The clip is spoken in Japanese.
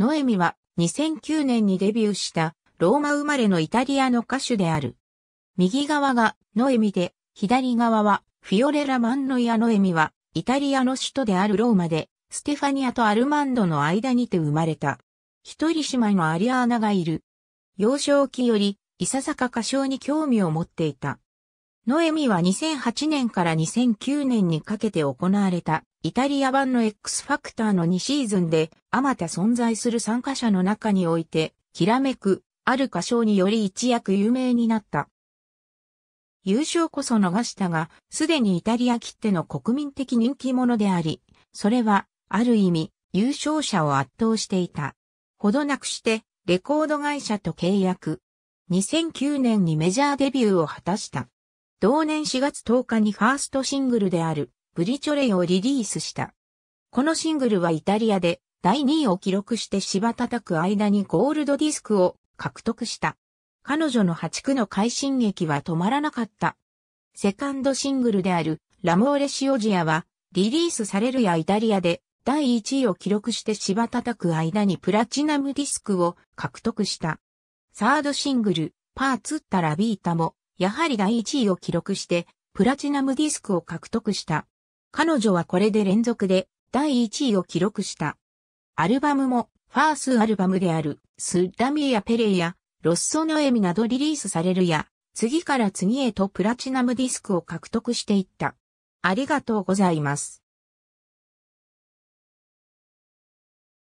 ノエミは2009年にデビューしたローマ生まれのイタリアの歌手である。右側がノエミで、左側はフィオレラ・マンノイア・ノエミはイタリアの首都であるローマで、ステファニアとアルマンドの間にて生まれた。一人姉妹のアリアーナがいる。幼少期より、いささか歌唱に興味を持っていた。ノエミは2008年から2009年にかけて行われたイタリア版の X ファクターの2シーズンで、あまた存在する参加者の中において、きらめく、ある歌唱により一躍有名になった。優勝こそ逃したが、すでにイタリアきっての国民的人気者であり、それは、ある意味、優勝者を圧倒していた。ほどなくして、レコード会社と契約。2009年にメジャーデビューを果たした。同年4月10日にファーストシングルである、ブリチョレイをリリースした。このシングルはイタリアで第2位を記録して芝叩く間にゴールドディスクを獲得した。彼女の破竹の快進撃は止まらなかった。セカンドシングルであるラモーレシオジアはリリースされるやイタリアで第1位を記録して芝叩く間にプラチナムディスクを獲得した。サードシングルパーツッタラビータもやはり第1位を記録して、プラチナムディスクを獲得した。彼女はこれで連続で第1位を記録した。アルバムも、ファースアルバムである、スッダミやペレイや、ロッソノエミなどリリースされるや、次から次へとプラチナムディスクを獲得していった。ありがとうございます。